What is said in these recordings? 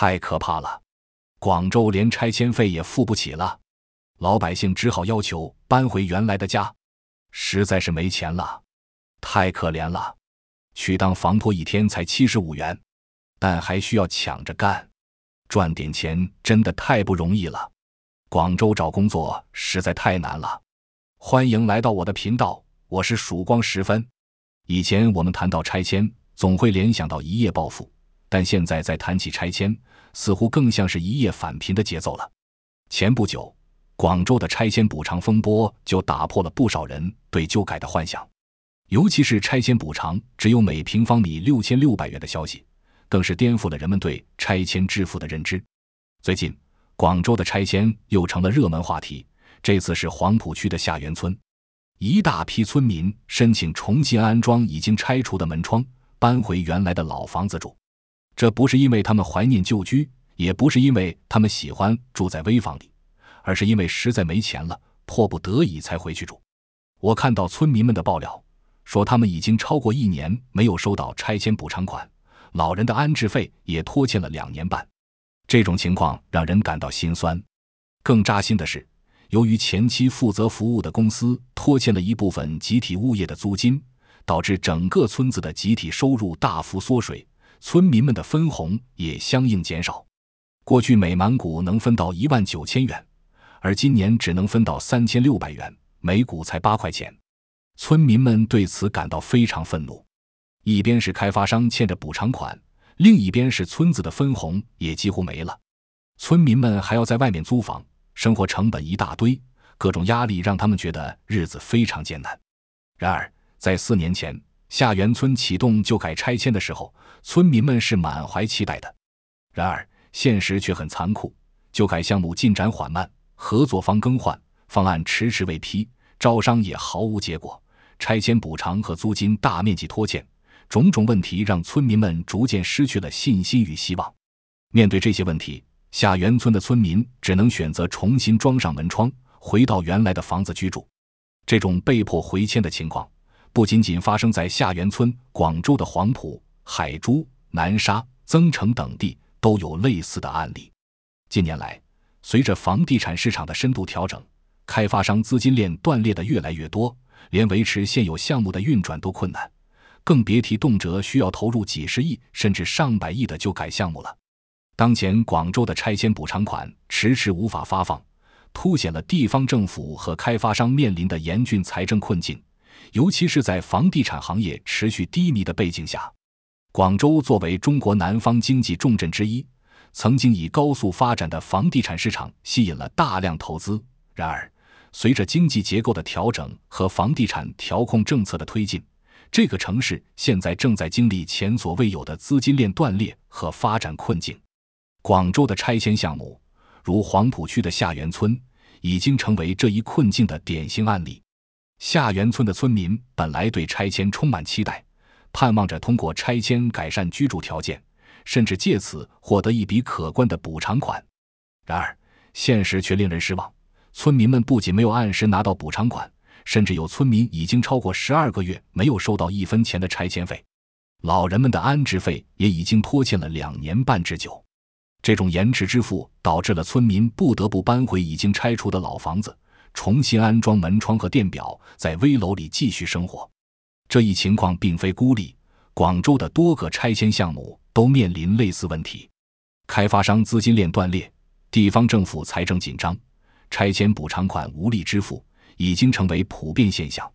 太可怕了，广州连拆迁费也付不起了，老百姓只好要求搬回原来的家，实在是没钱了，太可怜了。去当房托一天才七十五元，但还需要抢着干，赚点钱真的太不容易了。广州找工作实在太难了。欢迎来到我的频道，我是曙光时分。以前我们谈到拆迁，总会联想到一夜暴富。但现在再谈起拆迁，似乎更像是一夜返贫的节奏了。前不久，广州的拆迁补偿风波就打破了不少人对旧改的幻想，尤其是拆迁补偿只有每平方米六千六百元的消息，更是颠覆了人们对拆迁致富的认知。最近，广州的拆迁又成了热门话题，这次是黄埔区的下元村，一大批村民申请重新安装已经拆除的门窗，搬回原来的老房子住。这不是因为他们怀念旧居，也不是因为他们喜欢住在危房里，而是因为实在没钱了，迫不得已才回去住。我看到村民们的爆料，说他们已经超过一年没有收到拆迁补偿款，老人的安置费也拖欠了两年半。这种情况让人感到心酸。更扎心的是，由于前期负责服务的公司拖欠了一部分集体物业的租金，导致整个村子的集体收入大幅缩水。村民们的分红也相应减少，过去每满股能分到一万九千元，而今年只能分到三千六百元，每股才八块钱。村民们对此感到非常愤怒，一边是开发商欠着补偿款，另一边是村子的分红也几乎没了。村民们还要在外面租房，生活成本一大堆，各种压力让他们觉得日子非常艰难。然而，在四年前。下园村启动旧改拆迁的时候，村民们是满怀期待的。然而，现实却很残酷：旧改项目进展缓慢，合作方更换，方案迟迟未批，招商也毫无结果，拆迁补偿和租金大面积拖欠，种种问题让村民们逐渐失去了信心与希望。面对这些问题，下园村的村民只能选择重新装上门窗，回到原来的房子居住。这种被迫回迁的情况。不仅仅发生在下元村，广州的黄埔、海珠、南沙、增城等地都有类似的案例。近年来，随着房地产市场的深度调整，开发商资金链断裂的越来越多，连维持现有项目的运转都困难，更别提动辄需要投入几十亿甚至上百亿的旧改项目了。当前，广州的拆迁补偿款迟迟无法发放，凸显了地方政府和开发商面临的严峻财政困境。尤其是在房地产行业持续低迷的背景下，广州作为中国南方经济重镇之一，曾经以高速发展的房地产市场吸引了大量投资。然而，随着经济结构的调整和房地产调控政策的推进，这个城市现在正在经历前所未有的资金链断裂和发展困境。广州的拆迁项目，如黄埔区的下元村，已经成为这一困境的典型案例。下元村的村民本来对拆迁充满期待，盼望着通过拆迁改善居住条件，甚至借此获得一笔可观的补偿款。然而，现实却令人失望。村民们不仅没有按时拿到补偿款，甚至有村民已经超过十二个月没有收到一分钱的拆迁费。老人们的安置费也已经拖欠了两年半之久。这种延迟支付导致了村民不得不搬回已经拆除的老房子。重新安装门窗和电表，在危楼里继续生活，这一情况并非孤立。广州的多个拆迁项目都面临类似问题：开发商资金链断裂，地方政府财政紧张，拆迁补偿款无力支付，已经成为普遍现象。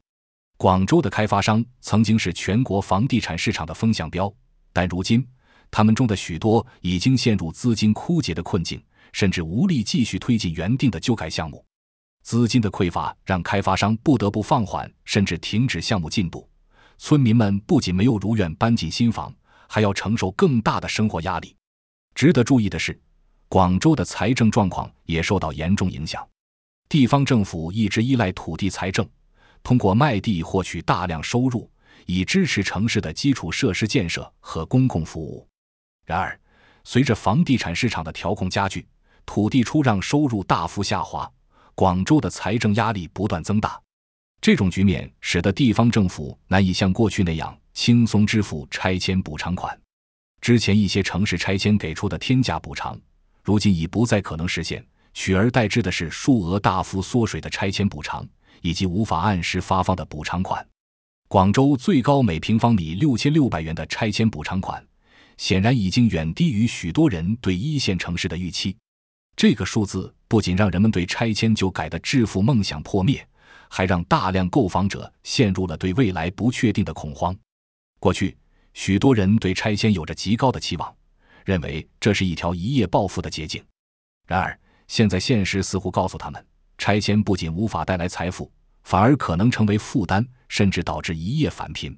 广州的开发商曾经是全国房地产市场的风向标，但如今，他们中的许多已经陷入资金枯竭的困境，甚至无力继续推进原定的旧改项目。资金的匮乏让开发商不得不放缓甚至停止项目进度，村民们不仅没有如愿搬进新房，还要承受更大的生活压力。值得注意的是，广州的财政状况也受到严重影响。地方政府一直依赖土地财政，通过卖地获取大量收入，以支持城市的基础设施建设和公共服务。然而，随着房地产市场的调控加剧，土地出让收入大幅下滑。广州的财政压力不断增大，这种局面使得地方政府难以像过去那样轻松支付拆迁补偿款。之前一些城市拆迁给出的天价补偿，如今已不再可能实现，取而代之的是数额大幅缩水的拆迁补偿以及无法按时发放的补偿款。广州最高每平方米六千六百元的拆迁补偿款，显然已经远低于许多人对一线城市的预期。这个数字不仅让人们对拆迁就改的致富梦想破灭，还让大量购房者陷入了对未来不确定的恐慌。过去，许多人对拆迁有着极高的期望，认为这是一条一夜暴富的捷径。然而，现在现实似乎告诉他们，拆迁不仅无法带来财富，反而可能成为负担，甚至导致一夜返贫。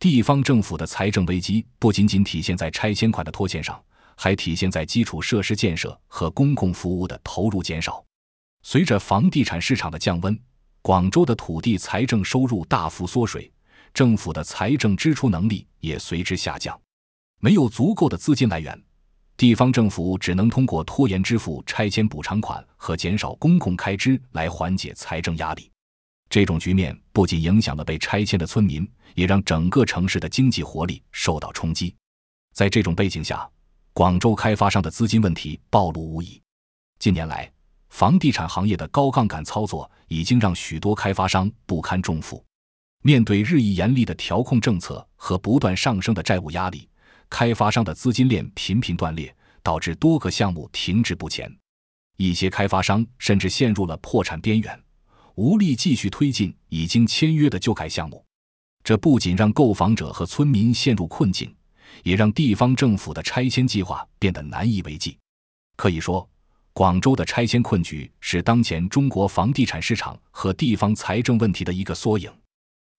地方政府的财政危机不仅仅体现在拆迁款的拖欠上。还体现在基础设施建设和公共服务的投入减少。随着房地产市场的降温，广州的土地财政收入大幅缩水，政府的财政支出能力也随之下降。没有足够的资金来源，地方政府只能通过拖延支付拆迁补偿款和减少公共开支来缓解财政压力。这种局面不仅影响了被拆迁的村民，也让整个城市的经济活力受到冲击。在这种背景下，广州开发商的资金问题暴露无遗。近年来，房地产行业的高杠杆操作已经让许多开发商不堪重负。面对日益严厉的调控政策和不断上升的债务压力，开发商的资金链频频断裂，导致多个项目停滞不前。一些开发商甚至陷入了破产边缘，无力继续推进已经签约的旧改项目。这不仅让购房者和村民陷入困境。也让地方政府的拆迁计划变得难以为继。可以说，广州的拆迁困局是当前中国房地产市场和地方财政问题的一个缩影。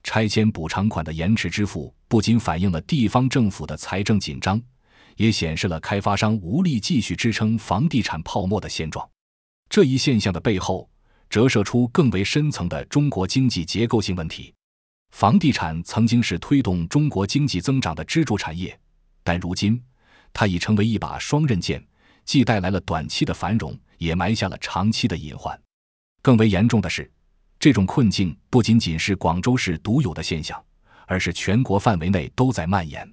拆迁补偿款的延迟支付，不仅反映了地方政府的财政紧张，也显示了开发商无力继续支撑房地产泡沫的现状。这一现象的背后，折射出更为深层的中国经济结构性问题。房地产曾经是推动中国经济增长的支柱产业。但如今，它已成为一把双刃剑，既带来了短期的繁荣，也埋下了长期的隐患。更为严重的是，这种困境不仅仅是广州市独有的现象，而是全国范围内都在蔓延。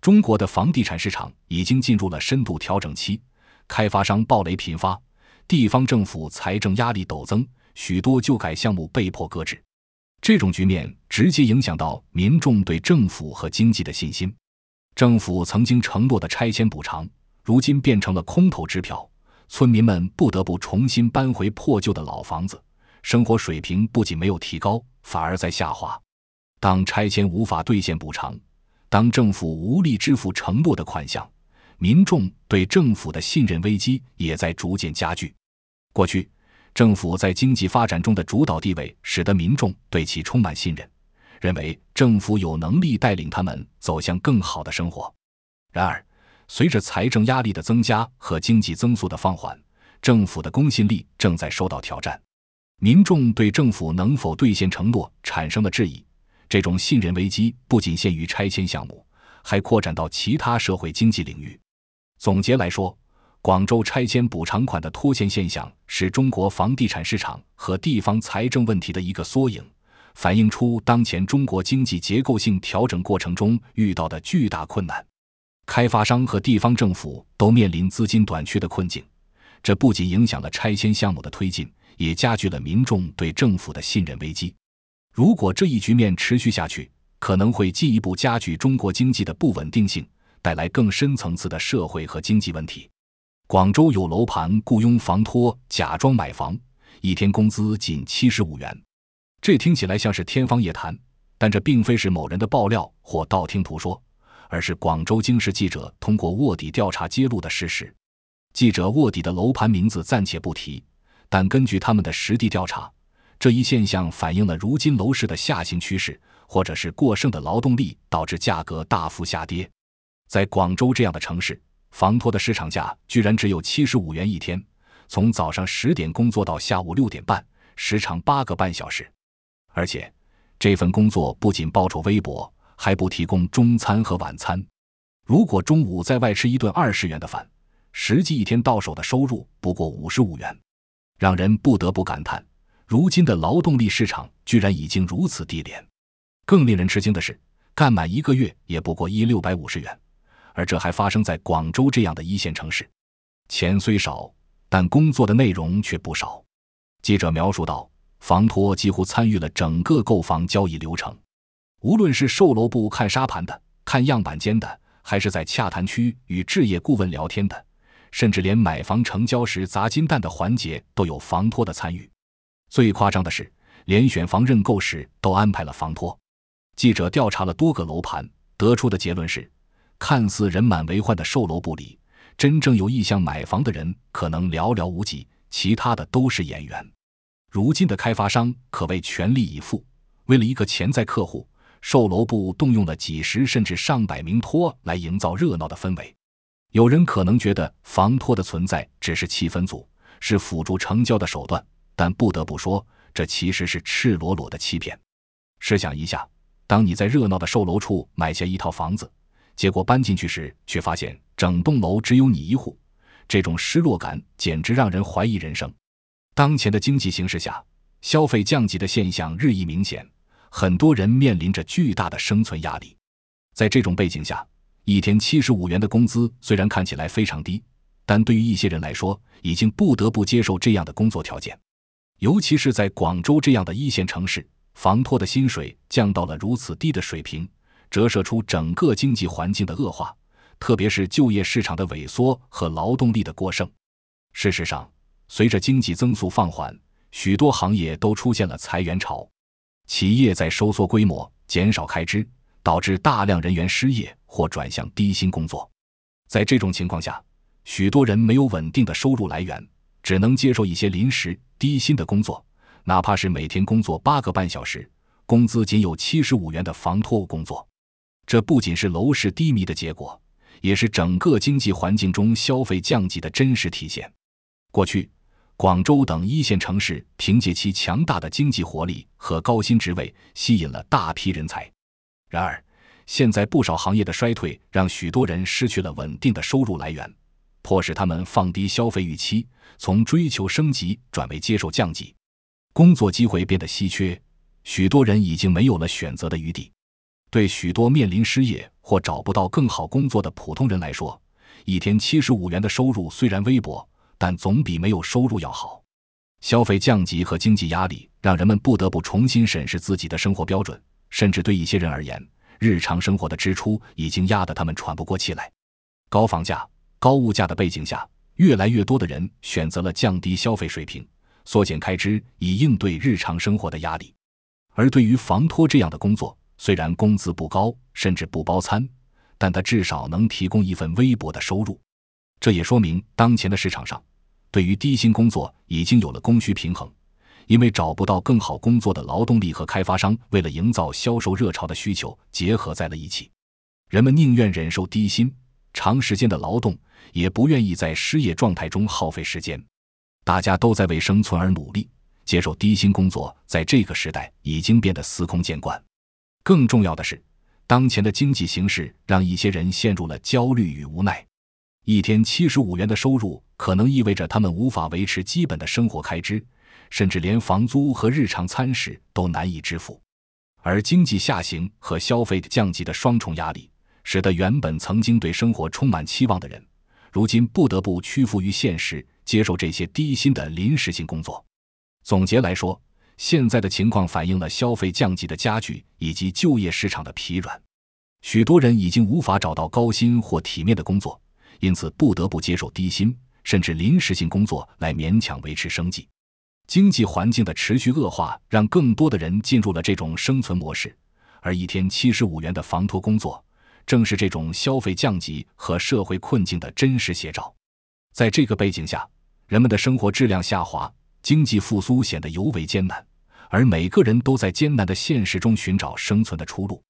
中国的房地产市场已经进入了深度调整期，开发商暴雷频发，地方政府财政压力陡增，许多旧改项目被迫搁置。这种局面直接影响到民众对政府和经济的信心。政府曾经承诺的拆迁补偿，如今变成了空头支票，村民们不得不重新搬回破旧的老房子，生活水平不仅没有提高，反而在下滑。当拆迁无法兑现补偿，当政府无力支付承诺的款项，民众对政府的信任危机也在逐渐加剧。过去，政府在经济发展中的主导地位，使得民众对其充满信任。认为政府有能力带领他们走向更好的生活。然而，随着财政压力的增加和经济增速的放缓，政府的公信力正在受到挑战。民众对政府能否兑现承诺产生了质疑。这种信任危机不仅限于拆迁项目，还扩展到其他社会经济领域。总结来说，广州拆迁补偿款的拖欠现象是中国房地产市场和地方财政问题的一个缩影。反映出当前中国经济结构性调整过程中遇到的巨大困难，开发商和地方政府都面临资金短缺的困境。这不仅影响了拆迁项目的推进，也加剧了民众对政府的信任危机。如果这一局面持续下去，可能会进一步加剧中国经济的不稳定性，带来更深层次的社会和经济问题。广州有楼盘雇佣房托假装买房，一天工资仅七十五元。这听起来像是天方夜谭，但这并非是某人的爆料或道听途说，而是广州经视记者通过卧底调查揭露的事实。记者卧底的楼盘名字暂且不提，但根据他们的实地调查，这一现象反映了如今楼市的下行趋势，或者是过剩的劳动力导致价格大幅下跌。在广州这样的城市，房托的市场价居然只有七十五元一天，从早上十点工作到下午六点半，时长八个半小时。而且，这份工作不仅报酬微薄，还不提供中餐和晚餐。如果中午在外吃一顿二十元的饭，实际一天到手的收入不过五十五元，让人不得不感叹，如今的劳动力市场居然已经如此低廉。更令人吃惊的是，干满一个月也不过一六百五十元，而这还发生在广州这样的一线城市。钱虽少，但工作的内容却不少。记者描述道。房托几乎参与了整个购房交易流程，无论是售楼部看沙盘的、看样板间的，还是在洽谈区与置业顾问聊天的，甚至连买房成交时砸金蛋的环节都有房托的参与。最夸张的是，连选房认购时都安排了房托。记者调查了多个楼盘，得出的结论是：看似人满为患的售楼部里，真正有意向买房的人可能寥寥无几，其他的都是演员。如今的开发商可谓全力以赴，为了一个潜在客户，售楼部动用了几十甚至上百名托来营造热闹的氛围。有人可能觉得房托的存在只是气氛组，是辅助成交的手段，但不得不说，这其实是赤裸裸的欺骗。试想一下，当你在热闹的售楼处买下一套房子，结果搬进去时却发现整栋楼只有你一户，这种失落感简直让人怀疑人生。当前的经济形势下，消费降级的现象日益明显，很多人面临着巨大的生存压力。在这种背景下，一天七十五元的工资虽然看起来非常低，但对于一些人来说，已经不得不接受这样的工作条件。尤其是在广州这样的一线城市，房托的薪水降到了如此低的水平，折射出整个经济环境的恶化，特别是就业市场的萎缩和劳动力的过剩。事实上，随着经济增速放缓，许多行业都出现了裁员潮，企业在收缩规模、减少开支，导致大量人员失业或转向低薪工作。在这种情况下，许多人没有稳定的收入来源，只能接受一些临时、低薪的工作，哪怕是每天工作八个半小时、工资仅有七十五元的房托工作。这不仅是楼市低迷的结果，也是整个经济环境中消费降级的真实体现。过去。广州等一线城市凭借其强大的经济活力和高薪职位，吸引了大批人才。然而，现在不少行业的衰退让许多人失去了稳定的收入来源，迫使他们放低消费预期，从追求升级转为接受降级。工作机会变得稀缺，许多人已经没有了选择的余地。对许多面临失业或找不到更好工作的普通人来说，一天七十五元的收入虽然微薄。但总比没有收入要好。消费降级和经济压力让人们不得不重新审视自己的生活标准，甚至对一些人而言，日常生活的支出已经压得他们喘不过气来。高房价、高物价的背景下，越来越多的人选择了降低消费水平、缩减开支，以应对日常生活的压力。而对于房托这样的工作，虽然工资不高，甚至不包餐，但它至少能提供一份微薄的收入。这也说明当前的市场上。对于低薪工作已经有了供需平衡，因为找不到更好工作的劳动力和开发商为了营造销售热潮的需求结合在了一起。人们宁愿忍受低薪、长时间的劳动，也不愿意在失业状态中耗费时间。大家都在为生存而努力，接受低薪工作在这个时代已经变得司空见惯。更重要的是，当前的经济形势让一些人陷入了焦虑与无奈。一天七十五元的收入，可能意味着他们无法维持基本的生活开支，甚至连房租和日常餐食都难以支付。而经济下行和消费降级的双重压力，使得原本曾经对生活充满期望的人，如今不得不屈服于现实，接受这些低薪的临时性工作。总结来说，现在的情况反映了消费降级的加剧以及就业市场的疲软，许多人已经无法找到高薪或体面的工作。因此，不得不接受低薪甚至临时性工作来勉强维持生计。经济环境的持续恶化，让更多的人进入了这种生存模式。而一天七十五元的防脱工作，正是这种消费降级和社会困境的真实写照。在这个背景下，人们的生活质量下滑，经济复苏显得尤为艰难，而每个人都在艰难的现实中寻找生存的出路。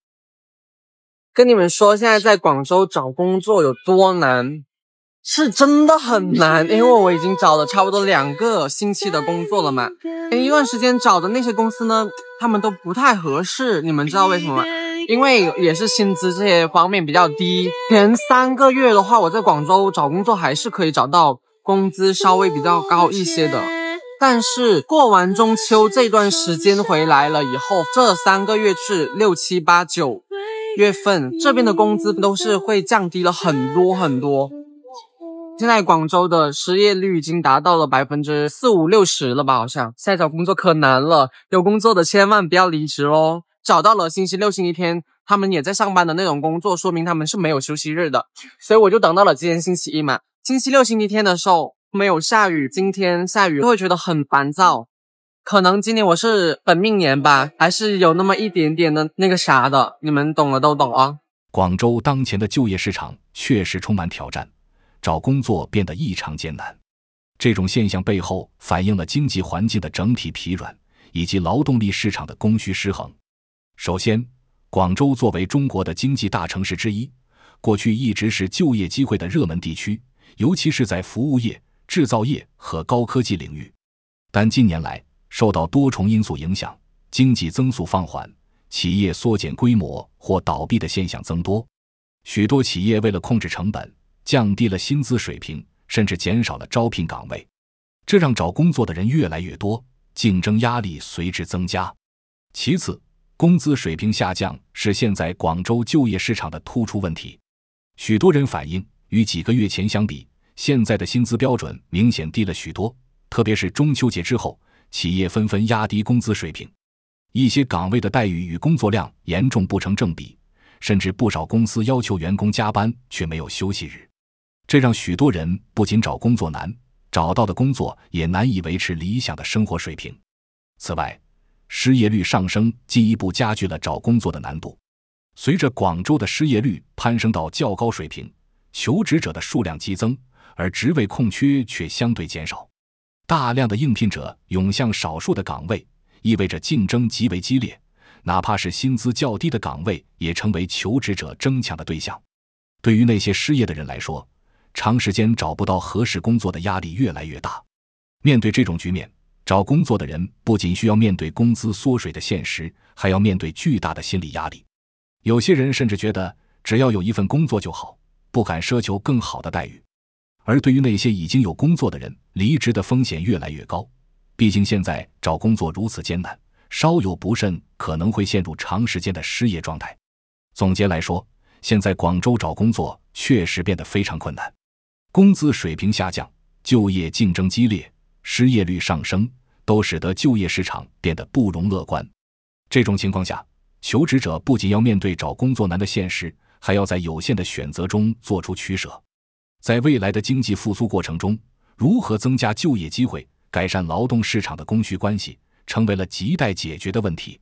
跟你们说，现在在广州找工作有多难，是真的很难。因为我已经找了差不多两个星期的工作了嘛。前一段时间找的那些公司呢，他们都不太合适。你们知道为什么吗？因为也是薪资这些方面比较低。前三个月的话，我在广州找工作还是可以找到工资稍微比较高一些的。但是过完中秋这段时间回来了以后，这三个月是六七八九。月份这边的工资都是会降低了很多很多。现在广州的失业率已经达到了百分之四五六十了吧？好像现在找工作可难了。有工作的千万不要离职哦。找到了星期六、星期天他们也在上班的那种工作，说明他们是没有休息日的。所以我就等到了今天星期一嘛。星期六、星期天的时候没有下雨，今天下雨会觉得很烦躁。可能今年我是本命年吧，还是有那么一点点的那个啥的，你们懂了都懂啊。广州当前的就业市场确实充满挑战，找工作变得异常艰难。这种现象背后反映了经济环境的整体疲软以及劳动力市场的供需失衡。首先，广州作为中国的经济大城市之一，过去一直是就业机会的热门地区，尤其是在服务业、制造业和高科技领域。但近年来，受到多重因素影响，经济增速放缓，企业缩减规模或倒闭的现象增多。许多企业为了控制成本，降低了薪资水平，甚至减少了招聘岗位，这让找工作的人越来越多，竞争压力随之增加。其次，工资水平下降是现在广州就业市场的突出问题。许多人反映，与几个月前相比，现在的薪资标准明显低了许多，特别是中秋节之后。企业纷纷压低工资水平，一些岗位的待遇与工作量严重不成正比，甚至不少公司要求员工加班却没有休息日，这让许多人不仅找工作难，找到的工作也难以维持理想的生活水平。此外，失业率上升进一步加剧了找工作的难度。随着广州的失业率攀升到较高水平，求职者的数量激增，而职位空缺却相对减少。大量的应聘者涌向少数的岗位，意味着竞争极为激烈。哪怕是薪资较低的岗位，也成为求职者争抢的对象。对于那些失业的人来说，长时间找不到合适工作的压力越来越大。面对这种局面，找工作的人不仅需要面对工资缩水的现实，还要面对巨大的心理压力。有些人甚至觉得，只要有一份工作就好，不敢奢求更好的待遇。而对于那些已经有工作的人，离职的风险越来越高。毕竟现在找工作如此艰难，稍有不慎可能会陷入长时间的失业状态。总结来说，现在广州找工作确实变得非常困难，工资水平下降，就业竞争激烈，失业率上升，都使得就业市场变得不容乐观。这种情况下，求职者不仅要面对找工作难的现实，还要在有限的选择中做出取舍。在未来的经济复苏过程中，如何增加就业机会、改善劳动市场的供需关系，成为了亟待解决的问题。